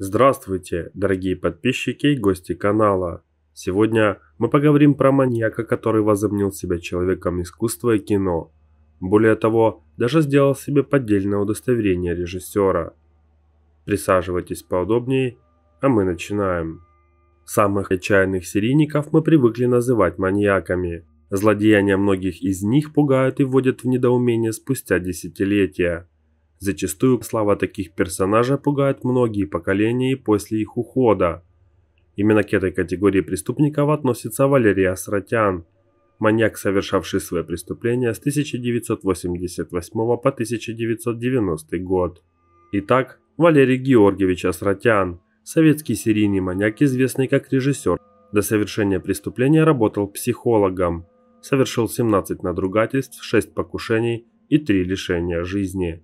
Здравствуйте, дорогие подписчики и гости канала. Сегодня мы поговорим про маньяка, который возомнил себя человеком искусства и кино. Более того, даже сделал себе поддельное удостоверение режиссера. Присаживайтесь поудобнее, а мы начинаем. Самых отчаянных серийников мы привыкли называть маньяками. Злодеяния многих из них пугают и вводят в недоумение спустя десятилетия. Зачастую слава таких персонажей пугает многие поколения и после их ухода. Именно к этой категории преступников относится Валерий Асратян, маньяк, совершавший свои преступления с 1988 по 1990 год. Итак, Валерий Георгиевич Асратян, советский серийный маньяк, известный как режиссер. До совершения преступления работал психологом. Совершил 17 надругательств, 6 покушений и 3 лишения жизни.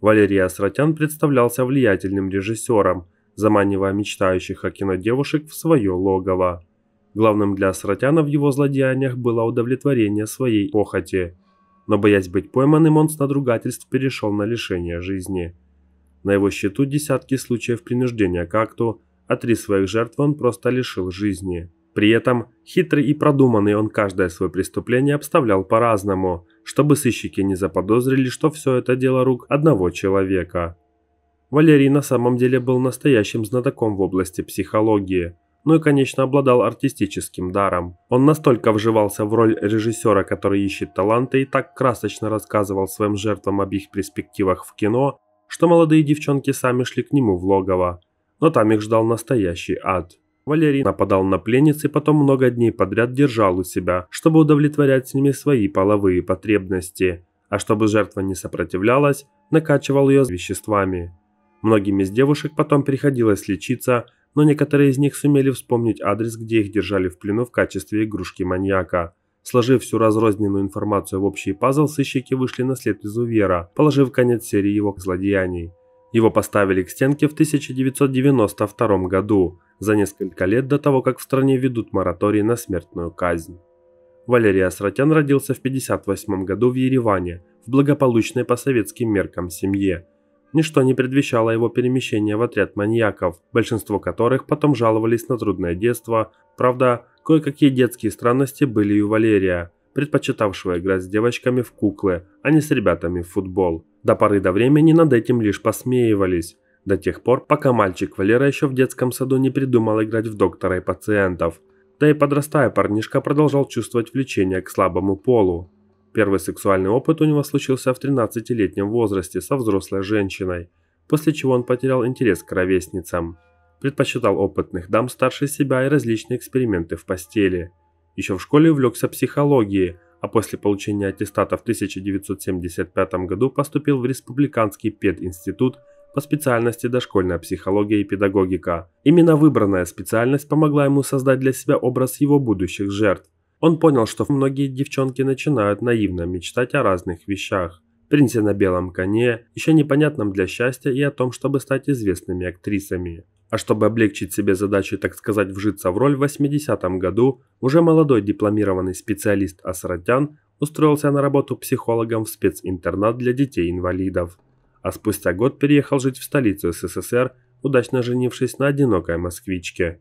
Валерий Асратян представлялся влиятельным режиссером, заманивая мечтающих о кино девушек в свое логово. Главным для Асратяна в его злодеяниях было удовлетворение своей похоти. Но боясь быть пойманным, он с надругательств перешел на лишение жизни. На его счету десятки случаев принуждения к акту, а три своих жертв он просто лишил жизни. При этом хитрый и продуманный он каждое свое преступление обставлял по-разному, чтобы сыщики не заподозрили, что все это дело рук одного человека. Валерий на самом деле был настоящим знатоком в области психологии, ну и, конечно, обладал артистическим даром. Он настолько вживался в роль режиссера, который ищет таланты, и так красочно рассказывал своим жертвам об их перспективах в кино, что молодые девчонки сами шли к нему в логово. Но там их ждал настоящий ад. Валерий нападал на пленниц и потом много дней подряд держал у себя, чтобы удовлетворять с ними свои половые потребности, а чтобы жертва не сопротивлялась, накачивал ее веществами. Многим из девушек потом приходилось лечиться, но некоторые из них сумели вспомнить адрес, где их держали в плену в качестве игрушки маньяка. Сложив всю разрозненную информацию в общий пазл, сыщики вышли на след Изувера, положив конец серии его злодеяний. Его поставили к стенке в 1992 году, за несколько лет до того, как в стране ведут мораторий на смертную казнь. Валерий Асратян родился в 1958 году в Ереване, в благополучной по советским меркам семье. Ничто не предвещало его перемещения в отряд маньяков, большинство которых потом жаловались на трудное детство. Правда, кое-какие детские странности были и у Валерия, предпочитавшего играть с девочками в куклы, а не с ребятами в футбол. До поры до времени над этим лишь посмеивались до тех пор, пока мальчик Валера еще в детском саду не придумал играть в доктора и пациентов. Да и подрастая, парнишка продолжал чувствовать влечение к слабому полу. Первый сексуальный опыт у него случился в 13-летнем возрасте со взрослой женщиной, после чего он потерял интерес к ровесницам. Предпочитал опытных дам старше себя и различные эксперименты в постели. Еще в школе увлекся психологией, а после получения аттестата в 1975 году поступил в Республиканский пединститут институт по специальности дошкольная психология и педагогика. Именно выбранная специальность помогла ему создать для себя образ его будущих жертв. Он понял, что многие девчонки начинают наивно мечтать о разных вещах. Принце на белом коне, еще непонятном для счастья и о том, чтобы стать известными актрисами. А чтобы облегчить себе задачу, так сказать, вжиться в роль, в 80-м году уже молодой дипломированный специалист Асратян устроился на работу психологом в специнтернат для детей-инвалидов а спустя год переехал жить в столицу СССР, удачно женившись на одинокой москвичке.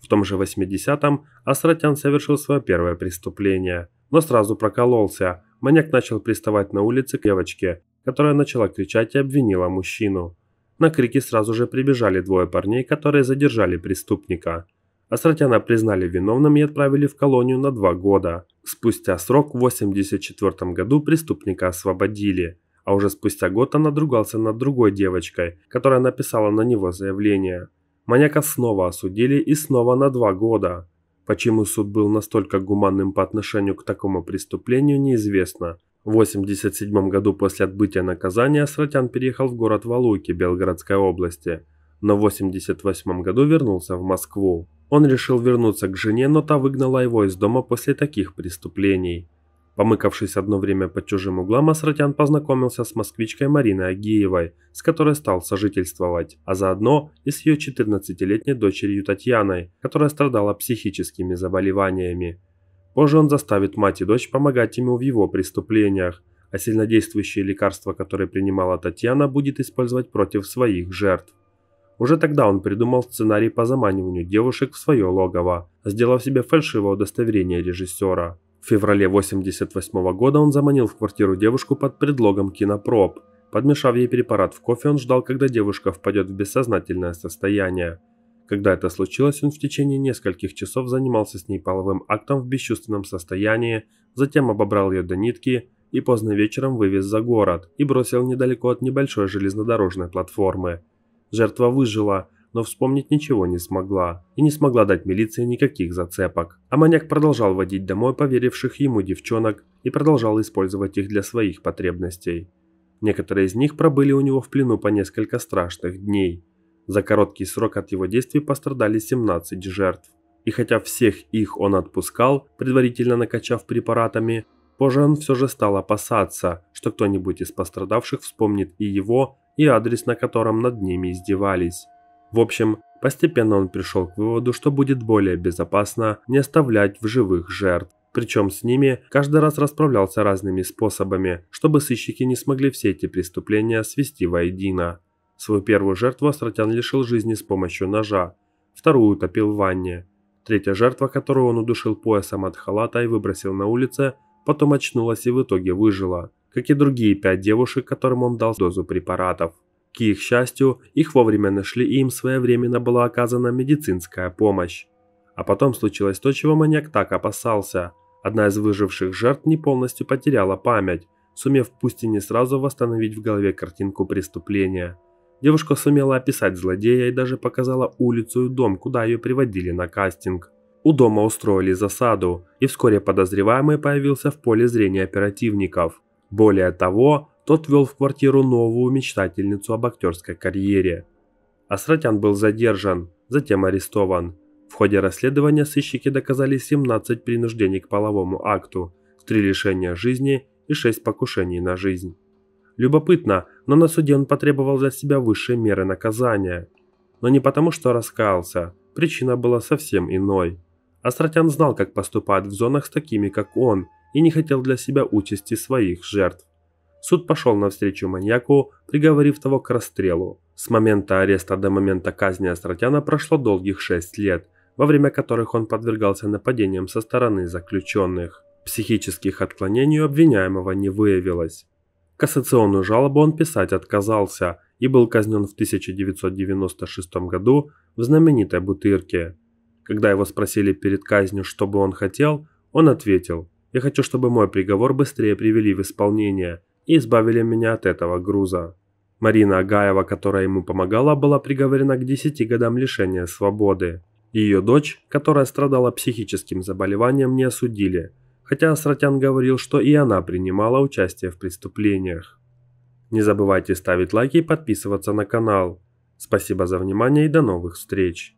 В том же 80-м Астратян совершил свое первое преступление, но сразу прокололся. Маньяк начал приставать на улице к девочке, которая начала кричать и обвинила мужчину. На крики сразу же прибежали двое парней, которые задержали преступника. Астратяна признали виновным и отправили в колонию на два года. Спустя срок в 1984 году преступника освободили – а уже спустя год он надругался над другой девочкой, которая написала на него заявление. Маньяка снова осудили и снова на два года. Почему суд был настолько гуманным по отношению к такому преступлению, неизвестно. В 1987 году после отбытия наказания Сратян переехал в город Валуйки Белгородской области, но в 1988 году вернулся в Москву. Он решил вернуться к жене, но та выгнала его из дома после таких преступлений. Помыкавшись одно время под чужим углом, Асратян познакомился с москвичкой Мариной Агиевой, с которой стал сожительствовать, а заодно и с ее 14-летней дочерью Татьяной, которая страдала психическими заболеваниями. Позже он заставит мать и дочь помогать ему в его преступлениях, а сильнодействующее лекарство, которое принимала Татьяна, будет использовать против своих жертв. Уже тогда он придумал сценарий по заманиванию девушек в свое логово, сделав себе фальшивое удостоверение режиссера – в феврале 1988 -го года он заманил в квартиру девушку под предлогом кинопроб. Подмешав ей препарат в кофе, он ждал, когда девушка впадет в бессознательное состояние. Когда это случилось, он в течение нескольких часов занимался с ней половым актом в бесчувственном состоянии, затем обобрал ее до нитки и поздно вечером вывез за город и бросил недалеко от небольшой железнодорожной платформы. Жертва выжила, но вспомнить ничего не смогла и не смогла дать милиции никаких зацепок. А маньяк продолжал водить домой поверивших ему девчонок и продолжал использовать их для своих потребностей. Некоторые из них пробыли у него в плену по несколько страшных дней. За короткий срок от его действий пострадали 17 жертв. И хотя всех их он отпускал, предварительно накачав препаратами, позже он все же стал опасаться, что кто-нибудь из пострадавших вспомнит и его, и адрес, на котором над ними издевались. В общем, постепенно он пришел к выводу, что будет более безопасно не оставлять в живых жертв. Причем с ними каждый раз расправлялся разными способами, чтобы сыщики не смогли все эти преступления свести воедино. Свою первую жертву Астратян лишил жизни с помощью ножа, вторую утопил в ванне. Третья жертва, которую он удушил поясом от халата и выбросил на улице, потом очнулась и в итоге выжила, как и другие пять девушек, которым он дал дозу препаратов к их счастью, их вовремя нашли и им своевременно была оказана медицинская помощь. А потом случилось то, чего маньяк так опасался. Одна из выживших жертв не полностью потеряла память, сумев пусть и не сразу восстановить в голове картинку преступления. Девушка сумела описать злодея и даже показала улицу и дом, куда ее приводили на кастинг. У дома устроили засаду, и вскоре подозреваемый появился в поле зрения оперативников. Более того, тот вел в квартиру новую мечтательницу об актерской карьере. Асратян был задержан, затем арестован. В ходе расследования сыщики доказали 17 принуждений к половому акту, 3 лишения жизни и 6 покушений на жизнь. Любопытно, но на суде он потребовал для себя высшие меры наказания. Но не потому, что раскаялся, причина была совсем иной. Астратян знал, как поступают в зонах с такими, как он, и не хотел для себя участи своих жертв. Суд пошел навстречу маньяку, приговорив того к расстрелу. С момента ареста до момента казни Астратяна прошло долгих 6 лет, во время которых он подвергался нападениям со стороны заключенных. Психических отклонений у обвиняемого не выявилось. Кассационную жалобу он писать отказался и был казнен в 1996 году в знаменитой Бутырке. Когда его спросили перед казнью, что бы он хотел, он ответил «Я хочу, чтобы мой приговор быстрее привели в исполнение, и избавили меня от этого груза. Марина Агаева, которая ему помогала, была приговорена к 10 годам лишения свободы. Ее дочь, которая страдала психическим заболеванием, не осудили, хотя Асратян говорил, что и она принимала участие в преступлениях. Не забывайте ставить лайки и подписываться на канал. Спасибо за внимание и до новых встреч!